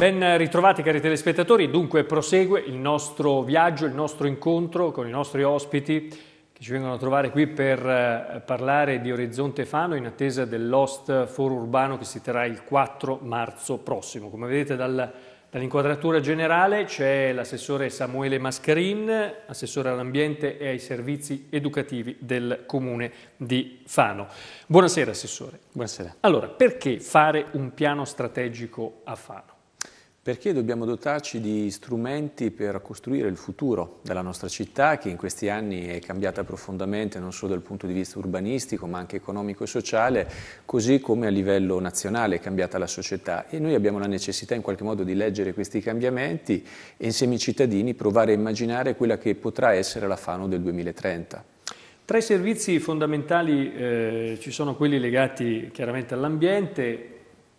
Ben ritrovati cari telespettatori, dunque prosegue il nostro viaggio, il nostro incontro con i nostri ospiti che ci vengono a trovare qui per eh, parlare di Orizzonte Fano in attesa dell'Host Foro Urbano che si terrà il 4 marzo prossimo. Come vedete dal, dall'inquadratura generale c'è l'assessore Samuele Mascarin, assessore all'ambiente e ai servizi educativi del comune di Fano. Buonasera assessore. Buonasera. Allora, perché fare un piano strategico a Fano? perché dobbiamo dotarci di strumenti per costruire il futuro della nostra città che in questi anni è cambiata profondamente non solo dal punto di vista urbanistico ma anche economico e sociale, così come a livello nazionale è cambiata la società e noi abbiamo la necessità in qualche modo di leggere questi cambiamenti e insieme ai cittadini provare a immaginare quella che potrà essere la Fano del 2030. Tra i servizi fondamentali eh, ci sono quelli legati chiaramente all'ambiente,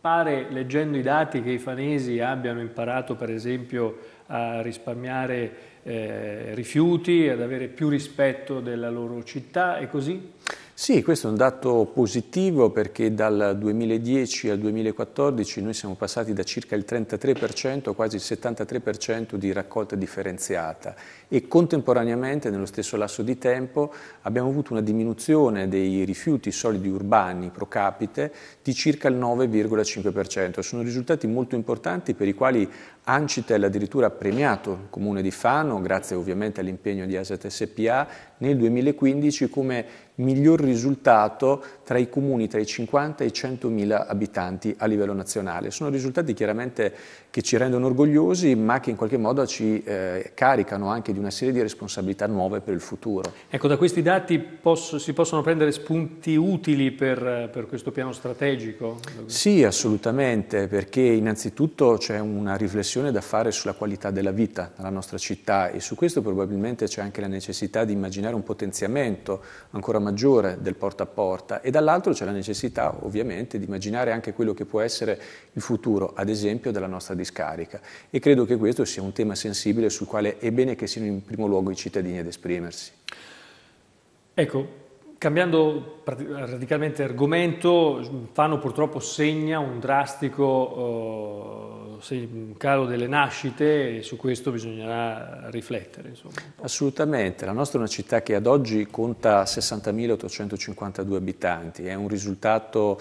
Pare, leggendo i dati, che i fanesi abbiano imparato per esempio a risparmiare eh, rifiuti, ad avere più rispetto della loro città e così. Sì, questo è un dato positivo perché dal 2010 al 2014 noi siamo passati da circa il 33% a quasi il 73% di raccolta differenziata e contemporaneamente nello stesso lasso di tempo abbiamo avuto una diminuzione dei rifiuti solidi urbani pro capite di circa il 9,5%. Sono risultati molto importanti per i quali Ancitel addirittura ha premiato il comune di Fano, grazie ovviamente all'impegno di Aset SPA, nel 2015 come miglior risultato tra i comuni tra i 50 e i 100 mila abitanti a livello nazionale. Sono risultati chiaramente che ci rendono orgogliosi ma che in qualche modo ci eh, caricano anche di una serie di responsabilità nuove per il futuro. Ecco, da questi dati posso, si possono prendere spunti utili per, per questo piano strategico? Sì, assolutamente, perché innanzitutto c'è una riflessione da fare sulla qualità della vita nella nostra città e su questo probabilmente c'è anche la necessità di immaginare un potenziamento ancora maggiore del porta a porta e dall'altro c'è la necessità ovviamente di immaginare anche quello che può essere il futuro, ad esempio, della nostra di e credo che questo sia un tema sensibile sul quale è bene che siano in primo luogo i cittadini ad esprimersi. Ecco, Cambiando radicalmente argomento, Fano purtroppo segna un drastico uh, calo delle nascite e su questo bisognerà riflettere. Insomma, Assolutamente, la nostra è una città che ad oggi conta 60.852 abitanti, è un risultato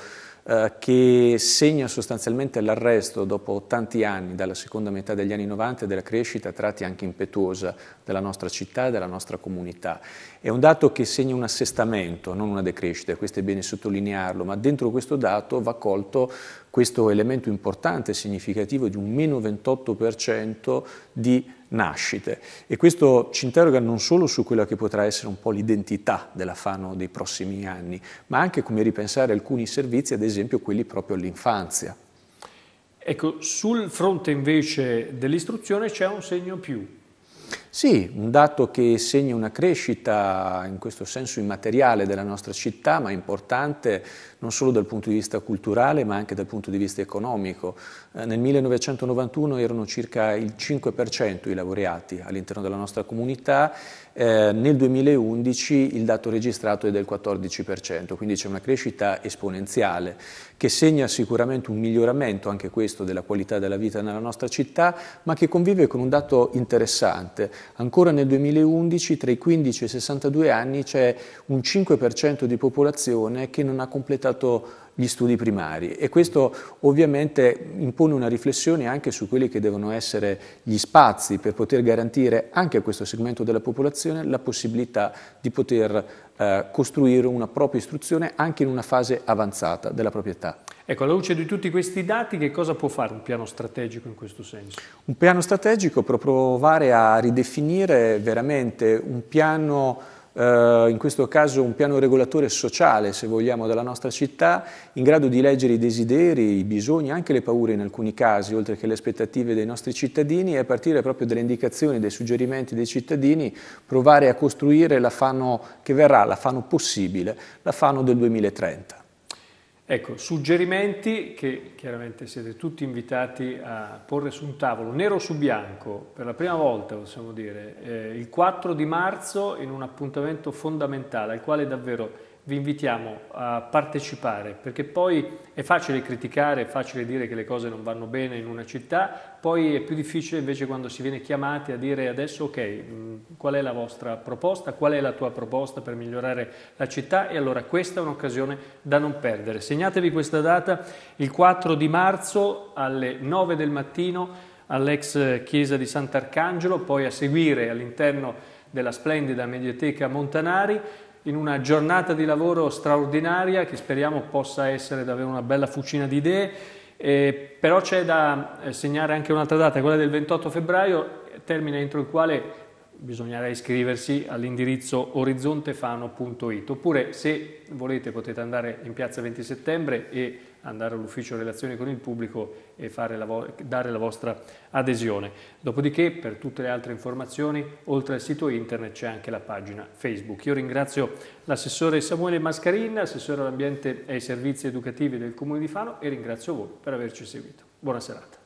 eh, che segna sostanzialmente l'arresto dopo tanti anni, dalla seconda metà degli anni 90, della crescita a tratti anche impetuosa della nostra città e della nostra comunità. È un dato che segna un assestamento, non una decrescita, questo è bene sottolinearlo, ma dentro questo dato va colto questo elemento importante e significativo di un meno 28% di nascite e questo ci interroga non solo su quella che potrà essere un po' l'identità della Fano dei prossimi anni, ma anche come ripensare alcuni servizi, ad esempio quelli proprio all'infanzia. Ecco, sul fronte invece dell'istruzione c'è un segno più, sì, un dato che segna una crescita in questo senso immateriale della nostra città, ma importante non solo dal punto di vista culturale, ma anche dal punto di vista economico. Eh, nel 1991 erano circa il 5% i laureati all'interno della nostra comunità eh, nel 2011 il dato registrato è del 14%, quindi c'è una crescita esponenziale che segna sicuramente un miglioramento anche questo della qualità della vita nella nostra città, ma che convive con un dato interessante. Ancora nel 2011 tra i 15 e i 62 anni c'è un 5% di popolazione che non ha completato gli studi primari e questo ovviamente impone una riflessione anche su quelli che devono essere gli spazi per poter garantire anche a questo segmento della popolazione la possibilità di poter eh, costruire una propria istruzione anche in una fase avanzata della proprietà. Ecco, alla luce di tutti questi dati, che cosa può fare un piano strategico in questo senso? Un piano strategico per provare a ridefinire veramente un piano eh, in questo caso un piano regolatore sociale, se vogliamo, della nostra città, in grado di leggere i desideri, i bisogni, anche le paure in alcuni casi, oltre che le aspettative dei nostri cittadini e a partire proprio dalle indicazioni, dai suggerimenti dei cittadini, provare a costruire la Fano che verrà, la Fano possibile, la Fano del 2030. Ecco, suggerimenti che chiaramente siete tutti invitati a porre su un tavolo, nero su bianco, per la prima volta possiamo dire, eh, il 4 di marzo in un appuntamento fondamentale al quale davvero vi invitiamo a partecipare, perché poi è facile criticare, è facile dire che le cose non vanno bene in una città, poi è più difficile invece quando si viene chiamati a dire adesso ok, qual è la vostra proposta, qual è la tua proposta per migliorare la città e allora questa è un'occasione da non perdere. Segnatevi questa data, il 4 di marzo alle 9 del mattino all'ex chiesa di Sant'Arcangelo, poi a seguire all'interno della splendida mediateca Montanari, in una giornata di lavoro straordinaria che speriamo possa essere davvero una bella fucina di idee. Eh, però c'è da eh, segnare anche un'altra data, quella del 28 febbraio, termine entro il quale bisognerà iscriversi all'indirizzo orizzontefano.it oppure se volete potete andare in piazza 20 settembre e andare all'ufficio relazioni con il pubblico e la dare la vostra adesione. Dopodiché per tutte le altre informazioni oltre al sito internet c'è anche la pagina Facebook. Io ringrazio l'assessore Samuele Mascarin, assessore all'ambiente e ai servizi educativi del Comune di Fano e ringrazio voi per averci seguito. Buona serata.